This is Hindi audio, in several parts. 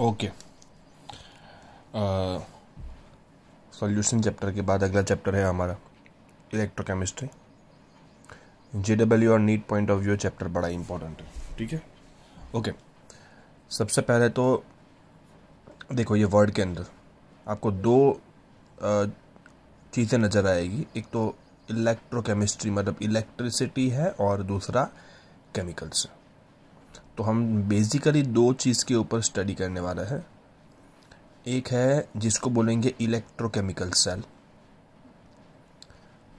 ओके सॉल्यूशन चैप्टर के बाद अगला चैप्टर है हमारा इलेक्ट्रोकेमिस्ट्री जे डब्ल्यू और NEET point of view chapter बड़ा इंपॉर्टेंट है ठीक है ओके सबसे पहले तो देखो ये वर्ड के अंदर आपको दो चीज़ें नज़र आएगी एक तो इलेक्ट्रोकेमिस्ट्री मतलब इलेक्ट्रिसिटी है और दूसरा केमिकल्स है तो हम बेसिकली दो चीज़ के ऊपर स्टडी करने वाला है एक है जिसको बोलेंगे इलेक्ट्रोकेमिकल सेल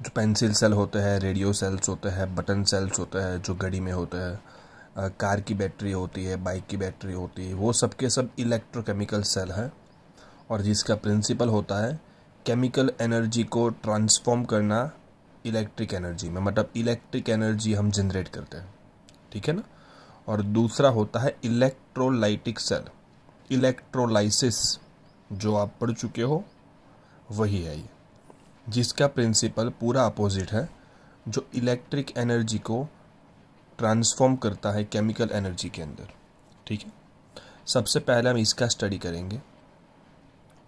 जो पेंसिल सेल होते हैं रेडियो सेल्स होते हैं बटन सेल्स होते हैं जो घड़ी में होते हैं कार की बैटरी होती है बाइक की बैटरी होती है वो सब के सब इलेक्ट्रोकेमिकल सेल हैं और जिसका प्रिंसिपल होता है केमिकल एनर्जी को ट्रांसफॉर्म करना इलेक्ट्रिक एनर्जी में मतलब इलेक्ट्रिक एनर्जी हम जनरेट करते हैं ठीक है ना और दूसरा होता है इलेक्ट्रोलाइटिक सेल इलेक्ट्रोलाइसिस जो आप पढ़ चुके हो वही है ये जिसका प्रिंसिपल पूरा अपोजिट है जो इलेक्ट्रिक एनर्जी को ट्रांसफॉर्म करता है केमिकल एनर्जी के अंदर ठीक है सबसे पहले हम इसका स्टडी करेंगे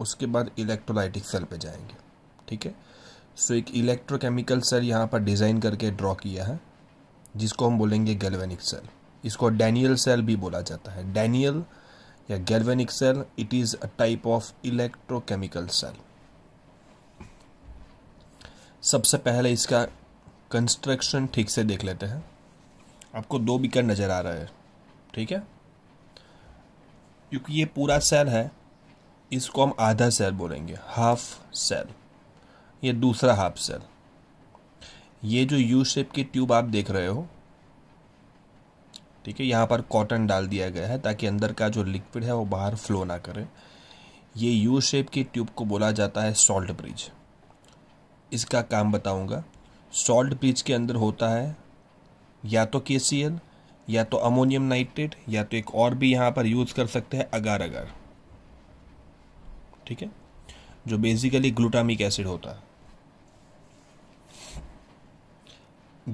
उसके बाद इलेक्ट्रोलाइटिक सेल पे जाएंगे ठीक है सो एक इलेक्ट्रोकेमिकल सेल यहाँ पर डिज़ाइन करके ड्रॉ किया है जिसको हम बोलेंगे गैल्वेनिक सेल इसको डैनियल सेल भी बोला जाता है डैनियल या galvanic cell it is a type of electrochemical cell सबसे पहले इसका कंस्ट्रक्शन ठीक से देख लेते हैं आपको दो बीकर नज़र आ रहा है ठीक है क्योंकि ये पूरा सेल है इसको हम आधा सेल बोलेंगे हाफ सेल ये दूसरा हाफ सेल ये जो यू शेप की ट्यूब आप देख रहे हो ठीक है यहाँ पर कॉटन डाल दिया गया है ताकि अंदर का जो लिक्विड है वो बाहर फ्लो ना करे ये यू शेप की ट्यूब को बोला जाता है सॉल्ट ब्रिज इसका काम बताऊंगा सॉल्ट ब्रिज के अंदर होता है या तो के या तो अमोनियम नाइट्रेट या तो एक और भी यहाँ पर यूज़ कर सकते हैं अगार अगार ठीक है जो बेसिकली ग्लूटामिक एसिड होता है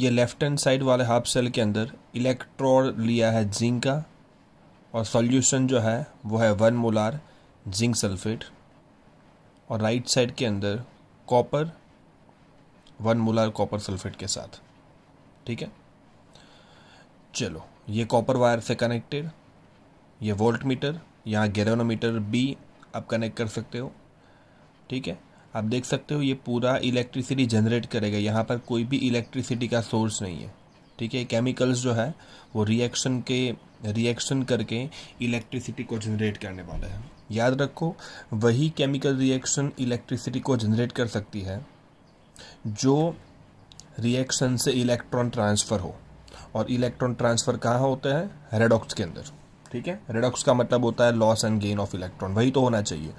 ये लेफ्ट हैंड साइड वाले हाफ सेल के अंदर इलेक्ट्रोड लिया है जिंक का और सॉल्यूशन जो है वो है वन मोलार जिंक सल्फेट और राइट साइड के अंदर copper one molar copper sulphate के साथ ठीक है चलो ये कॉपर वायर से कनेक्टेड ये वोल्ट मीटर यहाँ गेरोनोमीटर बी आप कनेक्ट कर सकते हो ठीक है आप देख सकते हो ये पूरा इलेक्ट्रिसिटी जनरेट करेगा यहाँ पर कोई भी इलेक्ट्रिसिटी का सोर्स नहीं है ठीक है केमिकल्स जो है वो रिएक्शन के रिएक्शन करके इलेक्ट्रिसिटी को जनरेट करने वाला है याद रखो वही केमिकल रिएक्शन इलेक्ट्रिसिटी को जनरेट कर सकती है जो रिएक्शन से इलेक्ट्रॉन ट्रांसफ़र हो और इलेक्ट्रॉन ट्रांसफ़र कहाँ होते हैं रेडॉक्स के अंदर ठीक है रेडॉक्स का मतलब होता है loss and gain of electron वही तो होना चाहिए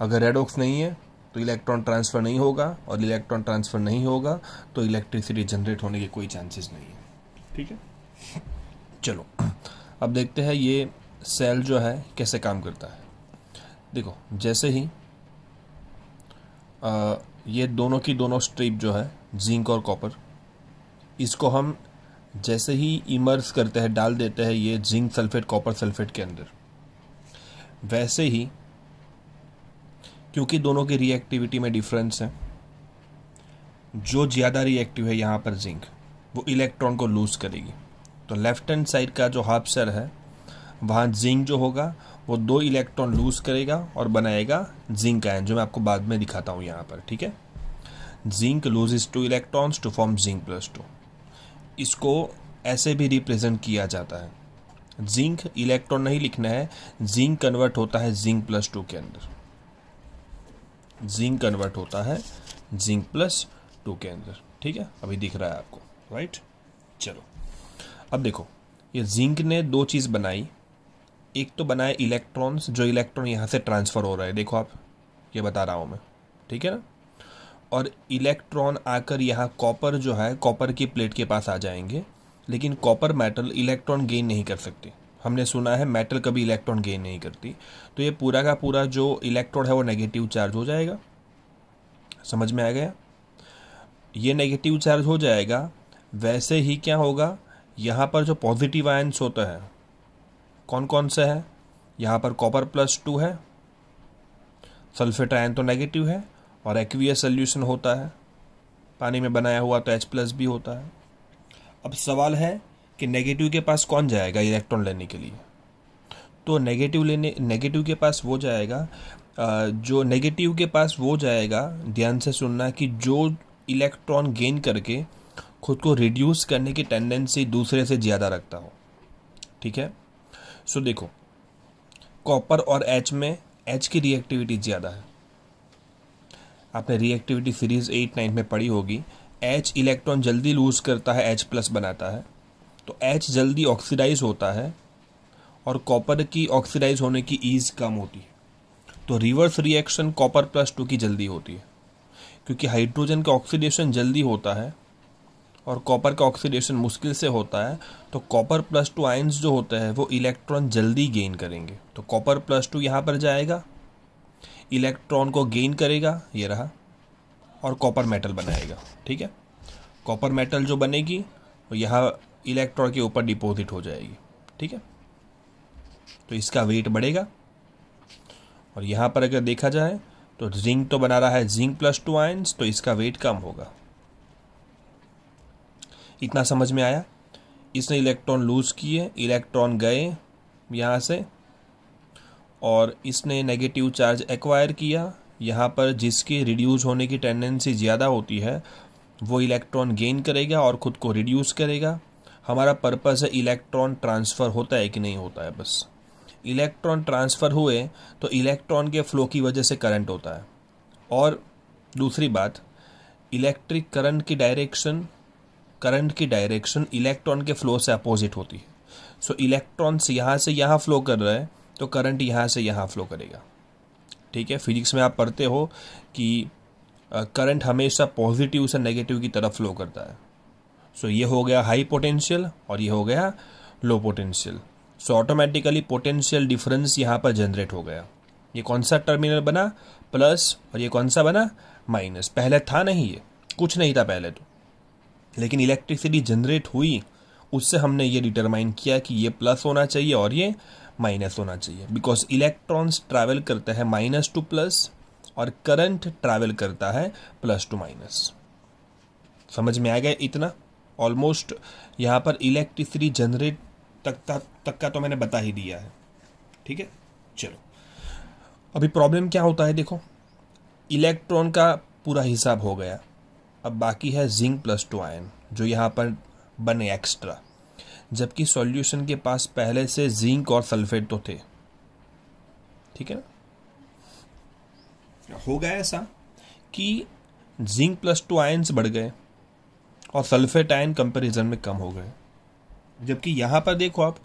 अगर रेडॉक्स नहीं है तो इलेक्ट्रॉन ट्रांसफ़र नहीं होगा और इलेक्ट्रॉन ट्रांसफ़र नहीं होगा तो इलेक्ट्रिसिटी जनरेट होने के कोई चांसेस नहीं है ठीक है चलो अब देखते हैं ये सेल जो है कैसे काम करता है देखो जैसे ही आ, ये दोनों की दोनों स्ट्रिप जो है जिंक और कॉपर इसको हम जैसे ही इमर्स करते हैं डाल देते हैं ये जिंक सल्फेट कॉपर सल्फेट के अंदर वैसे ही क्योंकि दोनों की रिएक्टिविटी में डिफरेंस है जो ज़्यादा रिएक्टिव है यहाँ पर जिंक वो इलेक्ट्रॉन को लूज करेगी तो लेफ्ट हैंड साइड का जो हाफ सेल है वहाँ जिंक जो होगा वो दो इलेक्ट्रॉन लूज करेगा और बनाएगा जिंक आयन जो मैं आपको बाद में दिखाता हूँ यहाँ पर ठीक है zinc loses two electrons to form zinc plus two इसको ऐसे भी रिप्रेजेंट किया जाता है जिंक इलेक्ट्रॉन नहीं लिखना है जिंक कन्वर्ट होता है जिंक प्लस टू के अंदर जिंक कन्वर्ट होता है जिंक प्लस टू के अंदर ठीक है अभी दिख रहा है आपको राइट चलो अब देखो ये जिंक ने दो चीज़ बनाई एक तो बनाए इलेक्ट्रॉन्स जो इलेक्ट्रॉन यहाँ से ट्रांसफ़र हो रहा है देखो आप ये बता रहा हूँ मैं ठीक है ना और इलेक्ट्रॉन आकर यहाँ कॉपर जो है कॉपर की प्लेट के पास आ जाएंगे लेकिन कॉपर मेटल इलेक्ट्रॉन गेन नहीं कर सकती हमने सुना है मेटल कभी इलेक्ट्रॉन गेन नहीं करती तो ये पूरा का पूरा जो इलेक्ट्रॉन है वो नेगेटिव चार्ज हो जाएगा समझ में आ गया ये नेगेटिव चार्ज हो जाएगा वैसे ही क्या होगा यहाँ पर जो पॉजिटिव आयंस होता है कौन कौन सा है यहाँ पर कॉपर प्लस टू है सल्फेट आयन तो नेगेटिव है और एक्वियस सल्यूशन होता है पानी में बनाया हुआ तो एच प्लस भी होता है अब सवाल है कि नेगेटिव के पास कौन जाएगा इलेक्ट्रॉन लेने के लिए तो नेगेटिव लेने नेगेटिव के पास वो जाएगा जो नेगेटिव के पास वो जाएगा ध्यान से सुनना कि जो इलेक्ट्रॉन गेन करके खुद को रिड्यूस करने की टेंडेंसी दूसरे से ज़्यादा रखता हो ठीक है सो देखो कॉपर और एच में एच की रिएक्टिविटी ज़्यादा है आपने रिएक्टिविटी सीरीज एट नाइन में पढ़ी होगी एच इलेक्ट्रॉन जल्दी लूज करता है एच प्लस बनाता है तो एच जल्दी ऑक्सीडाइज होता है और कॉपर की ऑक्सीडाइज होने की ईज कम होती है तो reverse reaction copper plus two की जल्दी होती है क्योंकि हाइड्रोजन का ऑक्सीडेशन जल्दी होता है और कॉपर का ऑक्सीडेशन मुश्किल से होता है तो कॉपर प्लस टू आइन्स जो होते हैं वो इलेक्ट्रॉन जल्दी गेन करेंगे तो कॉपर प्लस टू यहाँ पर जाएगा इलेक्ट्रॉन को गेन करेगा ये रहा और कॉपर मेटल बनाएगा ठीक है कॉपर मेटल जो बनेगी वो यहाँ इलेक्ट्रॉन के ऊपर डिपॉजिट हो जाएगी ठीक है तो इसका वेट बढ़ेगा और यहाँ पर अगर देखा जाए तो जिंक तो बना रहा है जिंक प्लस टू आयंस तो इसका वेट कम होगा इतना समझ में आया इसने इलेक्ट्रॉन लूज़ किए इलेक्ट्रॉन गए यहाँ से और इसने नेगेटिव चार्ज एक्वायर किया यहाँ पर जिसके रिड्यूस होने की टेंडेंसी ज़्यादा होती है वो इलेक्ट्रॉन गेन करेगा और ख़ुद को रिड्यूस करेगा हमारा पर्पज़ है इलेक्ट्रॉन ट्रांसफ़र होता है कि नहीं होता है बस इलेक्ट्रॉन ट्रांसफ़र हुए तो इलेक्ट्रॉन के फ्लो की वजह से करंट होता है और दूसरी बात इलेक्ट्रिक करंट की डायरेक्शन करंट की डायरेक्शन इलेक्ट्रॉन के फ्लो से अपोजिट होती है सो इलेक्ट्रॉन्स यहाँ से यहाँ फ्लो कर रहा है तो करंट यहाँ से यहाँ फ्लो करेगा ठीक है फिजिक्स में आप पढ़ते हो कि करंट हमेशा पॉजिटिव से नेगेटिव की तरफ फ्लो करता है सो so, ये हो गया हाई पोटेंशियल और ये हो गया low potential so automatically potential difference यहाँ पर जनरेट हो गया ये कौन सा टर्मिनल बना प्लस और ये कौन सा बना माइनस पहले था नहीं ये कुछ नहीं था पहले तो लेकिन इलेक्ट्रिसिटी जनरेट हुई उससे हमने ये डिटरमाइन किया कि ये प्लस होना चाहिए और ये माइनस होना चाहिए बिकॉज इलेक्ट्रॉन्स ट्रैवल करते हैं माइनस टू प्लस और करंट ट्रैवल करता है प्लस टू माइनस समझ में आ गया इतना ऑलमोस्ट यहाँ पर इलेक्ट्रिसिटी जनरेट तक तक का तो मैंने बता ही दिया है ठीक है चलो अभी प्रॉब्लम क्या होता है देखो इलेक्ट्रॉन का पूरा हिसाब हो गया अब बाकी है जिंक प्लस टू आयन जो यहाँ पर बने एक्स्ट्रा जबकि सॉल्यूशन के पास पहले से जिंक और सल्फेट तो थे ठीक है ना हो गया ऐसा कि जिंक प्लस टू आयन्स बढ़ गए और सल्फेट आयन कंपेरिजन में कम हो गए जबकि यहाँ पर देखो आप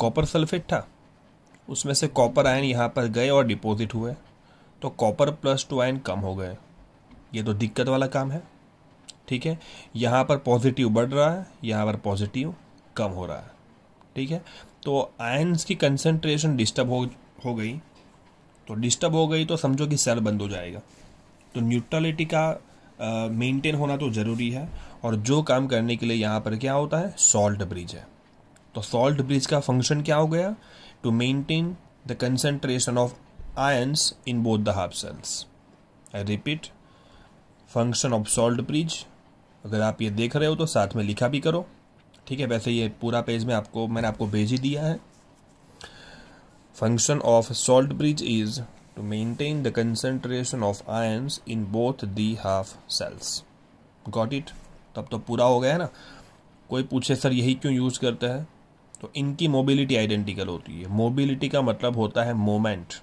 कॉपर सल्फेट था उसमें से कॉपर आयन यहाँ पर गए और डिपॉजिट हुए तो कॉपर प्लस टू आयन कम हो गए ये तो दिक्कत वाला काम है ठीक है यहाँ पर पॉजिटिव बढ़ रहा है यहाँ पर पॉजिटिव कम हो रहा है ठीक है तो आयन्स की कंसनट्रेशन डिस्टर्ब हो हो गई तो डिस्टर्ब हो गई तो समझो कि सेल बंद हो जाएगा तो न्यूट्रलिटी का मेंटेन होना तो ज़रूरी है और जो काम करने के लिए यहाँ पर क्या होता है सॉल्ट ब्रिज है तो सॉल्ट ब्रिज का फंक्शन क्या हो गया to maintain the concentration of ions in both the half cells I repeat function of salt bridge अगर आप ये देख रहे हो तो साथ में लिखा भी करो ठीक है वैसे ये पूरा पेज में आपको मैंने आपको भेज ही दिया है function of salt bridge is to maintain the concentration of ions in both the half cells got it तब तो पूरा हो गया है ना कोई पूछे सर यही क्यों यूज़ करता है तो इनकी मोबिलिटी आइडेंटिकल होती है मोबिलिटी का मतलब होता है मोमेंट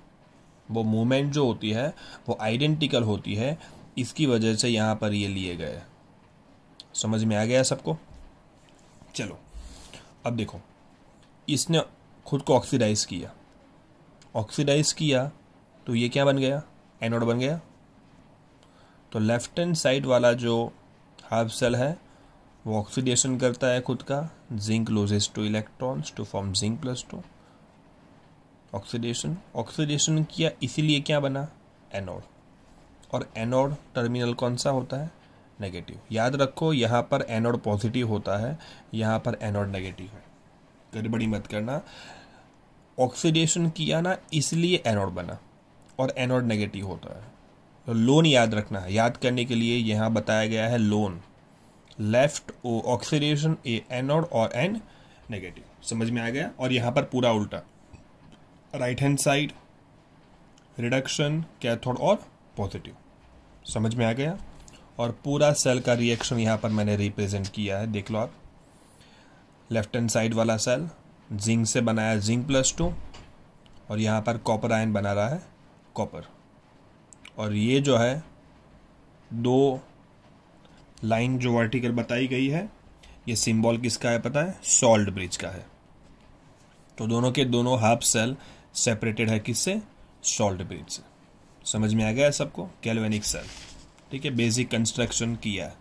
वो मोमेंट जो होती है वो आइडेंटिकल होती है इसकी वजह से यहाँ पर ये लिए गए समझ में आ गया सबको चलो अब देखो इसने खुद को ऑक्सीडाइज किया ऑक्सीडाइज किया तो ये क्या बन गया एनोड बन गया तो लेफ्ट हैंड साइड वाला जो सेल है वो ऑक्सीडेशन करता है खुद का zinc loses two electrons to form zinc plus two oxidation oxidation किया इसीलिए क्या बना एनोड और एनोड टर्मिनल कौन सा होता है नेगेटिव याद रखो यहाँ पर एनोड पॉजिटिव होता है यहाँ पर एनोड नेगेटिव है गड़बड़ी मत करना ऑक्सीडेशन किया ना इसलिए एनोड बना और एनोड नेगेटिव होता है तो लोन याद रखना है याद करने के लिए यहाँ बताया गया है LOAN left O oxidation A anode और एन नेगेटिव समझ में आ गया और यहाँ पर पूरा उल्टा right hand side reduction cathode और पॉजिटिव समझ में आ गया और पूरा सेल का रिएक्शन यहाँ पर मैंने रिप्रेजेंट किया है देख लो आप लेफ्ट हैंड साइड वाला सेल जिंक से बनाया जिंक प्लस टू और यहाँ पर कॉपर आयन बना रहा है कॉपर और ये जो है दो लाइन जो वर्टिकल बताई गई है ये सिंबल किसका है पता है सॉल्ट ब्रिज का है तो दोनों के दोनों हाफ सेल सेपरेटेड है किससे सॉल्ट ब्रिज से समझ में आ गया है सबको कैलवेनिक सेल ठीक है बेसिक कंस्ट्रक्शन किया है